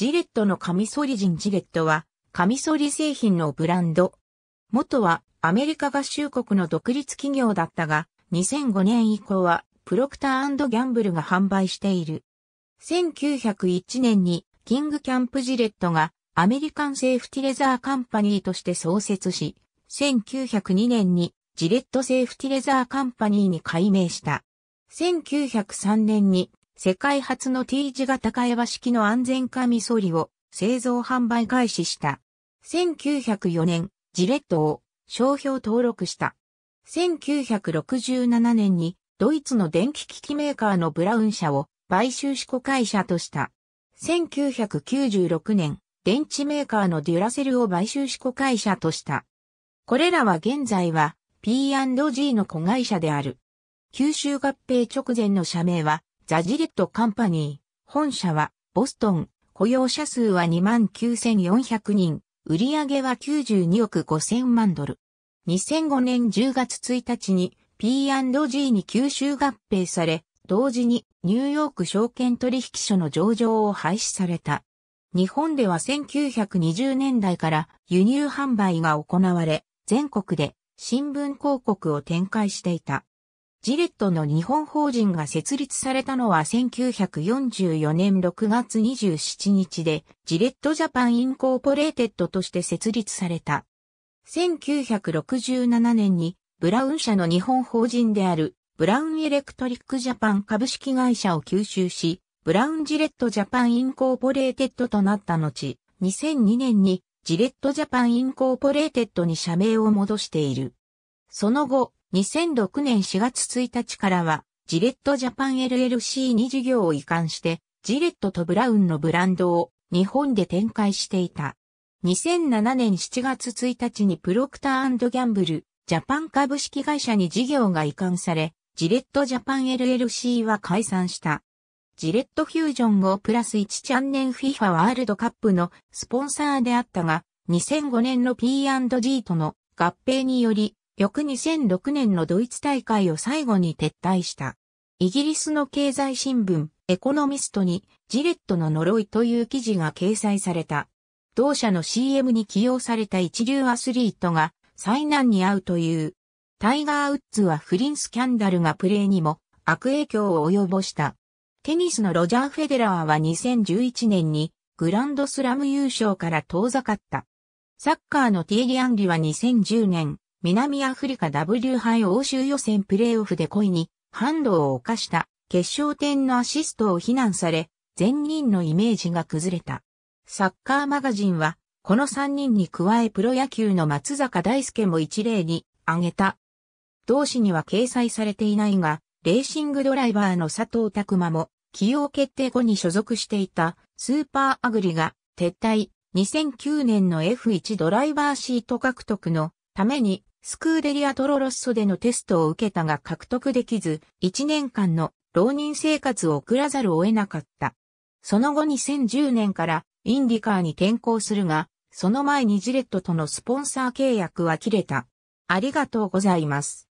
ジレットのカミソリ人ジレットは、カミソリ製品のブランド。元はアメリカ合衆国の独立企業だったが、2005年以降はプロクターギャンブルが販売している。1901年にキングキャンプジレットがアメリカンセーフティレザーカンパニーとして創設し、1902年にジレットセーフティレザーカンパニーに改名した。1903年に世界初の T 字型会話式の安全化ミソリを製造販売開始した。1904年、ジレットを商標登録した。1967年にドイツの電気機器メーカーのブラウン社を買収し子会社とした。1996年、電池メーカーのデュラセルを買収し子会社とした。これらは現在は P&G の子会社である。九州合併直前の社名はザ・ジレット・カンパニー。本社は、ボストン。雇用者数は29,400人。売上は92億5000万ドル。2005年10月1日に P&G に吸収合併され、同時にニューヨーク証券取引所の上場を廃止された。日本では1920年代から輸入販売が行われ、全国で新聞広告を展開していた。ジレットの日本法人が設立されたのは1944年6月27日で、ジレットジャパンインコーポレーテッドとして設立された。1967年に、ブラウン社の日本法人である、ブラウンエレクトリックジャパン株式会社を吸収し、ブラウンジレットジャパンインコーポレーテッドとなった後、2002年にジレットジャパンインコーポレーテッドに社名を戻している。その後、2006年4月1日からは、ジレットジャパン LLC に事業を移管して、ジレットとブラウンのブランドを日本で展開していた。2007年7月1日にプロクターギャンブル、ジャパン株式会社に事業が移管され、ジレットジャパン LLC は解散した。ジレットフュージョンをプラス1チャンネル FIFA ワールドカップのスポンサーであったが、2005年の P&G との合併により翌2006年のドイツ大会を最後に撤退した。イギリスの経済新聞、エコノミストに、ジレットの呪いという記事が掲載された。同社の CM に起用された一流アスリートが災難に遭うという。タイガー・ウッズは不倫スキャンダルがプレーにも悪影響を及ぼした。テニスのロジャー・フェデラーは2011年にグランドスラム優勝から遠ざかった。サッカーのティエリ・アンリは2010年、南アフリカ W 杯欧州予選プレーオフで故意に、ハンドを犯した決勝点のアシストを非難され、全人のイメージが崩れた。サッカーマガジンは、この3人に加えプロ野球の松坂大輔も一例に挙げた。同誌には掲載されていないが、レーシングドライバーの佐藤拓馬も、起用決定後に所属していたスーパーアグリが撤退、2009年の F1 ドライバーシート獲得のためにスクーデリアトロロッソでのテストを受けたが獲得できず、1年間の浪人生活を送らざるを得なかった。その後2010年からインディカーに転向するが、その前にジレットとのスポンサー契約は切れた。ありがとうございます。